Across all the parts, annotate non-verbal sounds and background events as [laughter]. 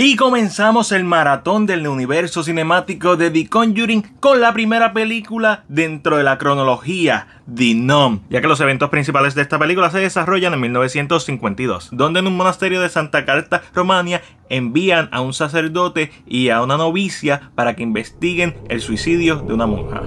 Y comenzamos el maratón del universo cinemático de The Conjuring con la primera película dentro de la cronología, The Nom, ya que los eventos principales de esta película se desarrollan en 1952, donde en un monasterio de Santa Carta, Romania, envían a un sacerdote y a una novicia para que investiguen el suicidio de una monja.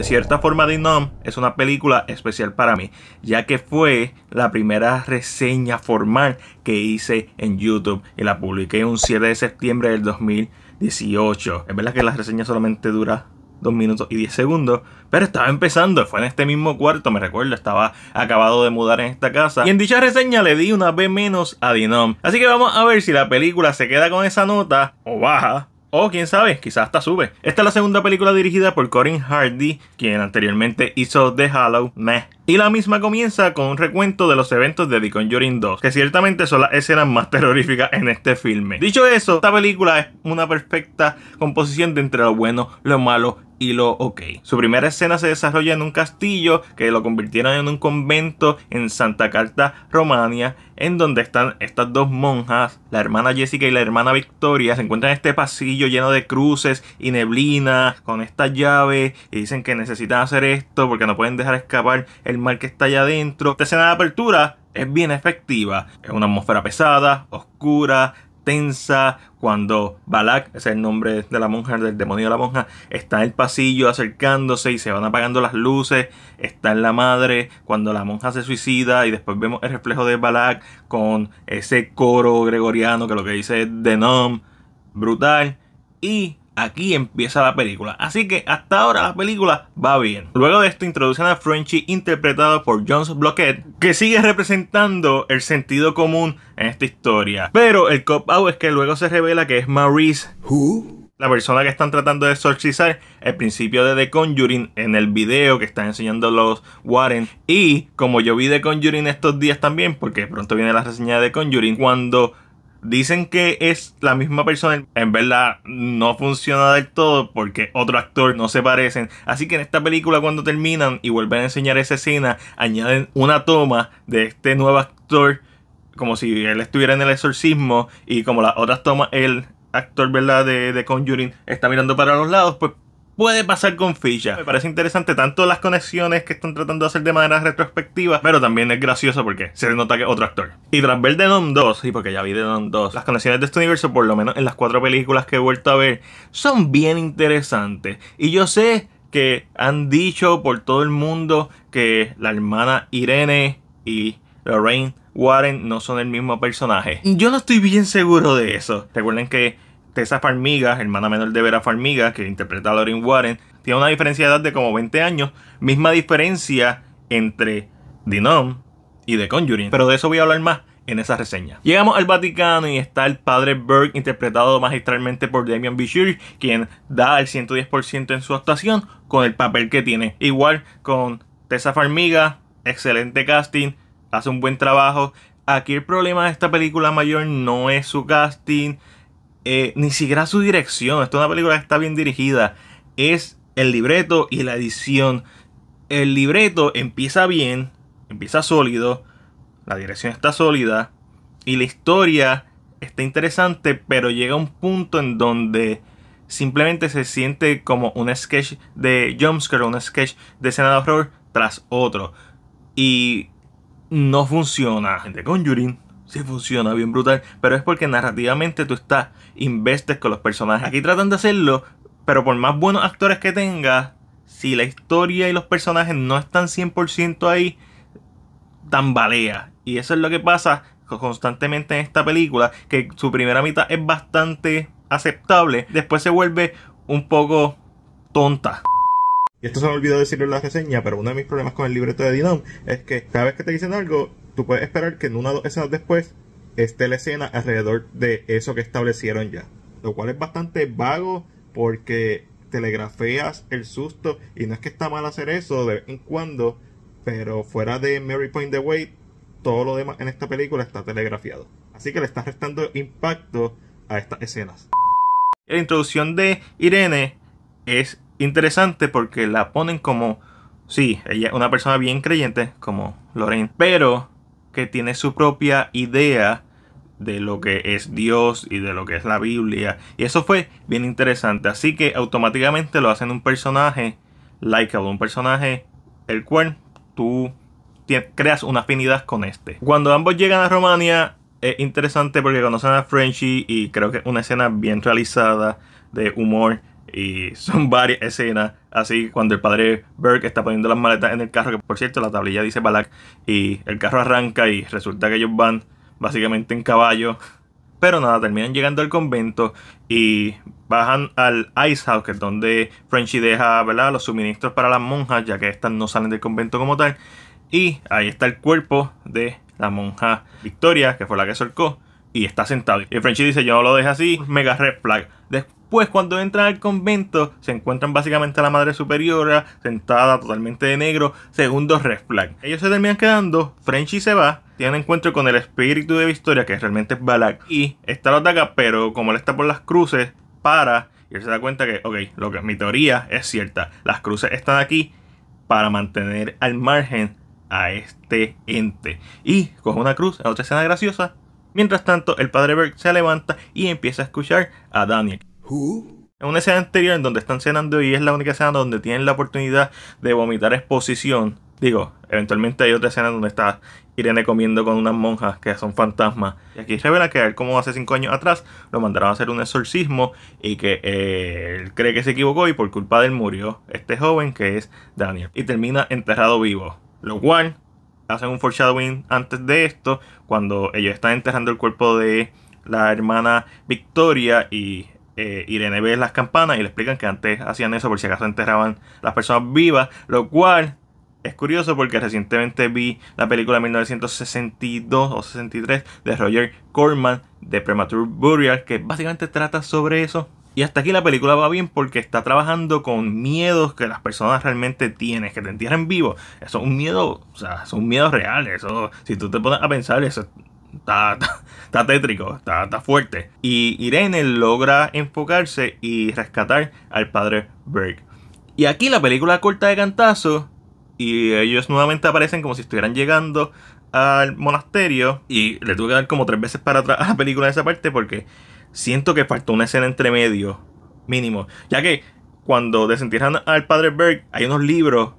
De cierta forma, Dinom es una película especial para mí, ya que fue la primera reseña formal que hice en YouTube y la publiqué un 7 de septiembre del 2018. Es verdad que la reseña solamente dura 2 minutos y 10 segundos. Pero estaba empezando, fue en este mismo cuarto, me recuerdo, estaba acabado de mudar en esta casa. Y en dicha reseña le di una B menos a Dinom. Así que vamos a ver si la película se queda con esa nota o baja. O oh, quién sabe, quizás hasta sube. Esta es la segunda película dirigida por Corin Hardy, quien anteriormente hizo The Hollow, Meh y la misma comienza con un recuento de los eventos de The Conjuring 2, que ciertamente son las escenas más [laughs] terroríficas en este filme. Dicho eso, esta película es una perfecta composición de entre lo bueno, lo malo y lo ok. Su primera escena se desarrolla en un castillo que lo convirtieron en un convento en Santa Carta, Romania, en donde están estas dos monjas, la hermana Jessica y la hermana Victoria, se encuentran en este pasillo lleno de cruces y neblina, con esta llave, y dicen que necesitan hacer esto porque no pueden dejar escapar el mal que está allá adentro. Esta escena de apertura es bien efectiva. Es una atmósfera pesada, oscura, tensa, cuando Balak, es el nombre de la monja, del demonio de la monja, está en el pasillo acercándose y se van apagando las luces, está en la madre, cuando la monja se suicida y después vemos el reflejo de Balak con ese coro gregoriano que lo que dice es brutal, y aquí empieza la película. Así que hasta ahora la película va bien. Luego de esto introducen a Frenchy interpretado por Jones Bloquet. que sigue representando el sentido común en esta historia. Pero el cop-out es que luego se revela que es Maurice. ¿Who? la persona que están tratando de exorcizar el principio de The Conjuring en el video que están enseñando los Warren. Y como yo vi The Conjuring estos días también, porque pronto viene la reseña de The Conjuring, cuando Dicen que es la misma persona, en verdad no funciona del todo porque otro actor no se parecen. Así que en esta película cuando terminan y vuelven a enseñar esa escena, añaden una toma de este nuevo actor como si él estuviera en el exorcismo y como las otras tomas el actor verdad de, de Conjuring está mirando para los lados, pues puede pasar con Ficha. Me parece interesante tanto las conexiones que están tratando de hacer de manera retrospectiva, pero también es gracioso porque se nota que es otro actor. Y tras ver The Nom 2, y porque ya vi The Nom 2, las conexiones de este universo, por lo menos en las cuatro películas que he vuelto a ver, son bien interesantes. Y yo sé que han dicho por todo el mundo que la hermana Irene y Lorraine Warren no son el mismo personaje. Yo no estoy bien seguro de eso. Recuerden que Tessa Farmiga, hermana menor de Vera Farmiga, que interpreta a Lauren Warren, tiene una diferencia de edad de como 20 años, misma diferencia entre The y The Conjuring. Pero de eso voy a hablar más en esa reseña. Llegamos al Vaticano y está el padre Berg, interpretado magistralmente por Damian Bichir, quien da el 110% en su actuación con el papel que tiene. Igual con Tessa Farmiga, excelente casting, hace un buen trabajo. Aquí el problema de esta película mayor no es su casting, eh, ni siquiera su dirección. Esta es una película que está bien dirigida. Es el libreto y la edición. El libreto empieza bien, empieza sólido, la dirección está sólida y la historia está interesante, pero llega un punto en donde simplemente se siente como un sketch de jumpscare, un sketch de escena de horror tras otro. Y no funciona. Gente, Conjuring se funciona bien brutal, pero es porque narrativamente tú estás investes con los personajes. Aquí tratan de hacerlo, pero por más buenos actores que tengas, si la historia y los personajes no están 100% ahí, tambalea. Y eso es lo que pasa constantemente en esta película, que su primera mitad es bastante aceptable, después se vuelve un poco tonta. Y esto se me olvidó decirlo en la reseña, pero uno de mis problemas con el libreto de Dinam es que cada vez que te dicen algo, tú puedes esperar que en una o dos escenas después esté la escena alrededor de eso que establecieron ya. Lo cual es bastante vago porque telegrafeas el susto y no es que está mal hacer eso de vez en cuando, pero fuera de Mary Point the Way, todo lo demás en esta película está telegrafiado. Así que le está restando impacto a estas escenas. La introducción de Irene es interesante porque la ponen como, sí, ella es una persona bien creyente, como Lorraine, pero que tiene su propia idea de lo que es Dios y de lo que es la Biblia. Y eso fue bien interesante. Así que automáticamente lo hacen un personaje likeable, un personaje el cual tú creas una afinidad con este. Cuando ambos llegan a Romania es interesante porque conocen a Frenchy y creo que es una escena bien realizada de humor y son varias escenas, así cuando el padre Burke está poniendo las maletas en el carro, que por cierto la tablilla dice Balak, y el carro arranca y resulta que ellos van básicamente en caballo. Pero nada, terminan llegando al convento y bajan al Ice House, que es donde Frenchy deja ¿verdad? los suministros para las monjas, ya que estas no salen del convento como tal. Y ahí está el cuerpo de la monja Victoria, que fue la que solcó, y está sentado. Y Frenchy dice, yo no lo dejo así, Me red flag. Después pues cuando entran al convento, se encuentran básicamente a la madre superiora, sentada totalmente de negro, segundo red flag. Ellos se terminan quedando, Frenchy se va, tiene un encuentro con el espíritu de Victoria, que realmente es Balak, y está lo ataca, pero como él está por las cruces, para, y él se da cuenta que, ok, lo que mi teoría es cierta, las cruces están aquí para mantener al margen a este ente. Y coge una cruz, otra escena graciosa, Mientras tanto, el padre Berg se levanta y empieza a escuchar a Daniel. En una escena anterior en donde están cenando y es la única escena donde tienen la oportunidad de vomitar exposición. Digo, eventualmente hay otra escena donde está Irene comiendo con unas monjas que son fantasmas. Y aquí revela que él, como hace cinco años atrás, lo mandaron a hacer un exorcismo y que eh, él cree que se equivocó y por culpa de él murió este joven que es Daniel. Y termina enterrado vivo. Lo cual hacen un foreshadowing antes de esto, cuando ellos están enterrando el cuerpo de la hermana Victoria y eh, Irene ve las campanas y le explican que antes hacían eso por si acaso enterraban las personas vivas, lo cual es curioso porque recientemente vi la película 1962 o 63 de Roger Corman de Premature Burial que básicamente trata sobre eso. Y hasta aquí la película va bien porque está trabajando con miedos que las personas realmente tienen, que te entierren vivo. Eso es un miedo, o sea, son miedos reales. Eso, si tú te pones a pensar, eso está, tétrico, está, fuerte. Y Irene logra enfocarse y rescatar al padre Berg. Y aquí la película corta de cantazo y ellos nuevamente aparecen como si estuvieran llegando al monasterio y le tuve que dar como tres veces para atrás a la película de esa parte porque siento que faltó una escena entre medio mínimo, ya que cuando desentierran al padre Berg hay unos libros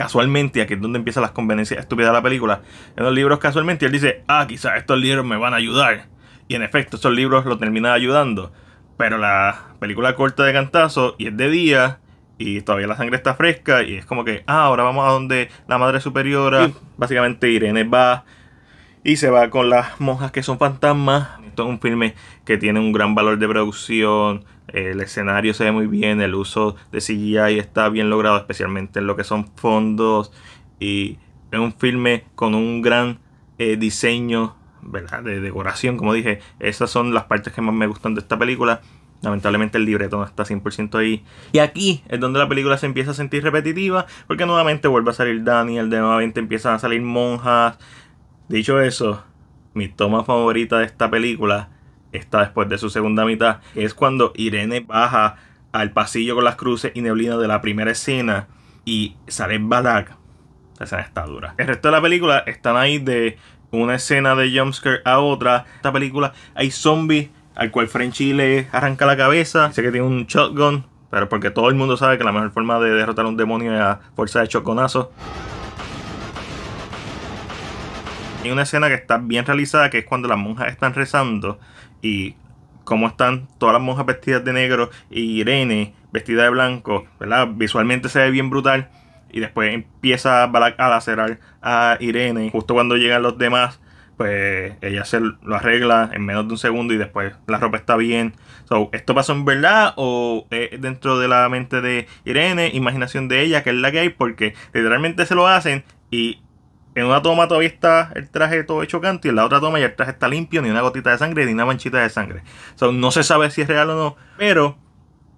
casualmente, aquí es donde empiezan las conveniencias estúpidas de la película, en los libros casualmente, él dice, ah, quizás estos libros me van a ayudar. Y en efecto, esos libros lo terminan ayudando. Pero la película corta de cantazo y es de día y todavía la sangre está fresca y es como que, ah, ahora vamos a donde la madre superiora, básicamente Irene va y se va con las monjas que son fantasmas. Esto es un filme que tiene un gran valor de producción, el escenario se ve muy bien, el uso de CGI está bien logrado, especialmente en lo que son fondos y es un filme con un gran eh, diseño ¿verdad? de decoración, como dije, esas son las partes que más me gustan de esta película. Lamentablemente el libreto no está 100% ahí. Y aquí es donde la película se empieza a sentir repetitiva, porque nuevamente vuelve a salir Daniel, de nuevamente empiezan a salir monjas, Dicho eso, mi toma favorita de esta película está después de su segunda mitad, es cuando Irene baja al pasillo con las cruces y neblina de la primera escena y sale Balak. La escena está dura. El resto de la película están ahí de una escena de jumpscare a otra. Esta película hay zombies al cual Frenchy le arranca la cabeza. Sé que tiene un shotgun, pero porque todo el mundo sabe que la mejor forma de derrotar a un demonio es a fuerza de choconazo. Hay una escena que está bien realizada, que es cuando las monjas están rezando y cómo están todas las monjas vestidas de negro y Irene vestida de blanco, ¿verdad? Visualmente se ve bien brutal. Y después empieza a lacerar a Irene. Justo cuando llegan los demás, pues ella se lo arregla en menos de un segundo y después la ropa está bien. ¿Esto pasó en verdad o dentro de la mente de Irene, imaginación de ella, que es la que hay? Porque literalmente se lo hacen y en una toma todavía está el traje todo hecho canto y en la otra toma ya el traje está limpio, ni una gotita de sangre, ni una manchita de sangre. O no se sabe si es real o no, pero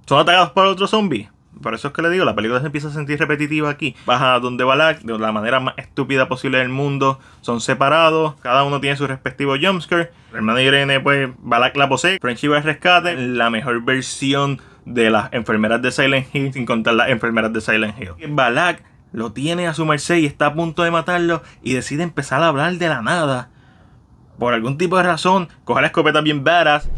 son atacados por otro zombie. Por eso es que le digo, la película se empieza a sentir repetitiva aquí. Baja donde Balak de la manera más estúpida posible del mundo. Son separados, cada uno tiene su respectivo jumpscare. El hermano Irene, pues, Balak la posee. Frenchie va al rescate. La mejor versión de las enfermeras de Silent Hill, sin contar las enfermeras de Silent Hill. Balak lo tiene a su merced y está a punto de matarlo y decide empezar a hablar de la nada. Por algún tipo de razón, coge la escopeta bien varas,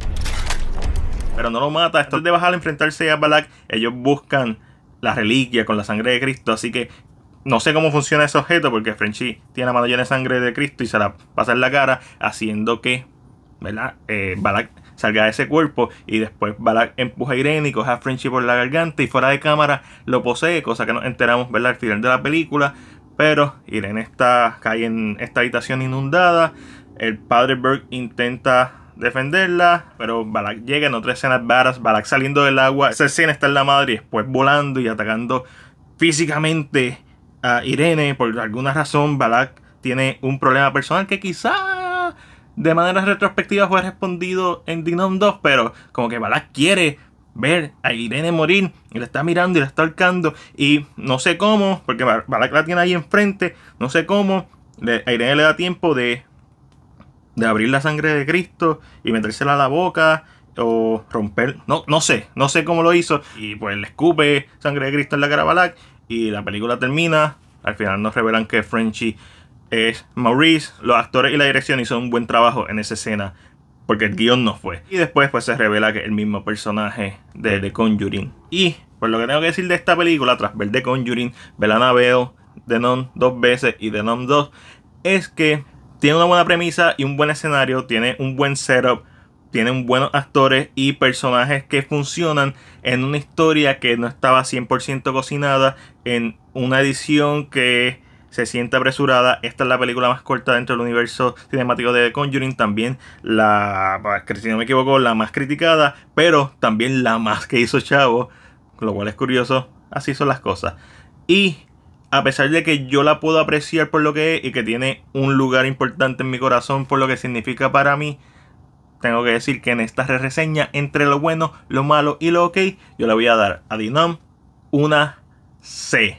pero no lo mata. Esto de bajar a enfrentarse a Balak, ellos buscan la reliquia con la sangre de Cristo, así que no sé cómo funciona ese objeto porque Frenchy tiene la mano llena de sangre de Cristo y se la pasa en la cara, haciendo que, ¿verdad? Eh, Balak salga de ese cuerpo y después Balak empuja a Irene y coge a Frenchy por la garganta y fuera de cámara lo posee, cosa que nos enteramos ¿verdad? al final de la película. Pero Irene está, cae en esta habitación inundada. El padre Berg intenta defenderla, pero Balak llega en otra escena varas, Balak saliendo del agua, esa escena está en la madre y después volando y atacando físicamente a Irene por alguna razón Balak tiene un problema personal que quizás de manera retrospectiva fue respondido en Dinom 2, pero como que Balak quiere ver a Irene morir y la está mirando y la está ahorcando y no sé cómo, porque Balak la tiene ahí enfrente, no sé cómo, a Irene le da tiempo de, de abrir la sangre de Cristo y metérsela a la boca o romper, no, no sé, no sé cómo lo hizo y pues le escupe sangre de Cristo en la cara a Balak y la película termina, al final nos revelan que Frenchy es Maurice, los actores y la dirección hizo un buen trabajo en esa escena, porque el guión no fue. Y después pues se revela que es el mismo personaje de The Conjuring. Y por lo que tengo que decir de esta película, tras ver The Conjuring, ver veo The Nun dos veces y The Nun 2, es que tiene una buena premisa y un buen escenario, tiene un buen setup, Tiene buenos actores y personajes que funcionan en una historia que no estaba 100% cocinada, en una edición que se siente apresurada. Esta es la película más corta dentro del universo cinemático de The Conjuring. También la, pues, si no me equivoco, la más criticada, pero también la más que hizo Chavo. Lo cual es curioso. Así son las cosas. Y a pesar de que yo la puedo apreciar por lo que es y que tiene un lugar importante en mi corazón por lo que significa para mí, tengo que decir que en esta reseña, entre lo bueno, lo malo y lo ok, yo le voy a dar a Dinam una C.